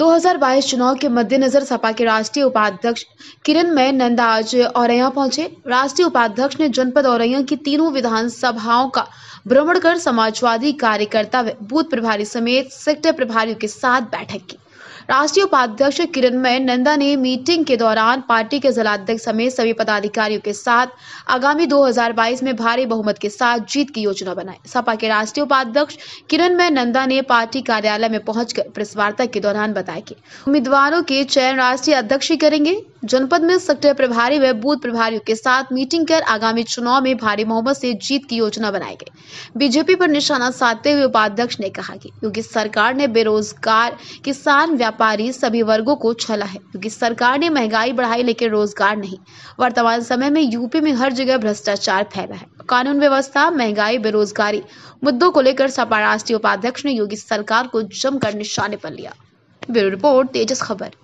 2022 चुनाव के मद्देनजर सपा के राष्ट्रीय उपाध्यक्ष मय नंदा आज औरैया पहुंचे राष्ट्रीय उपाध्यक्ष ने जनपद औरैया की तीनों विधानसभाओं का भ्रमण कर समाजवादी कार्यकर्ता व बूथ प्रभारी समेत सेक्टर प्रभारियों के साथ बैठक की राष्ट्रीय उपाध्यक्ष किरणमय नंदा ने मीटिंग के दौरान पार्टी के जिलाध्यक्ष समेत सभी पदाधिकारियों के साथ आगामी 2022 में भारी बहुमत के साथ जीत की योजना बनाई सपा के राष्ट्रीय उपाध्यक्ष किरणमय नंदा ने पार्टी कार्यालय में पहुंचकर प्रेस वार्ता के दौरान बताया कि उम्मीदवारों के चयन राष्ट्रीय अध्यक्ष करेंगे जनपद में सेक्टर प्रभारी व बूथ प्रभारियों के साथ मीटिंग कर आगामी चुनाव में भारी मोहम्मत से जीत की योजना बनाई गई बीजेपी पर निशाना साधते हुए उपाध्यक्ष ने कहा कि योगी सरकार ने बेरोजगार किसान व्यापारी सभी वर्गों को छला है योगी सरकार ने महंगाई बढ़ाई लेकिन रोजगार नहीं वर्तमान समय में यूपी में हर जगह भ्रष्टाचार फैला है कानून व्यवस्था महंगाई बेरोजगारी मुद्दों को लेकर सपा राष्ट्रीय उपाध्यक्ष ने योगी सरकार को जमकर निशाने पर लिया ब्यूरो रिपोर्ट तेजस खबर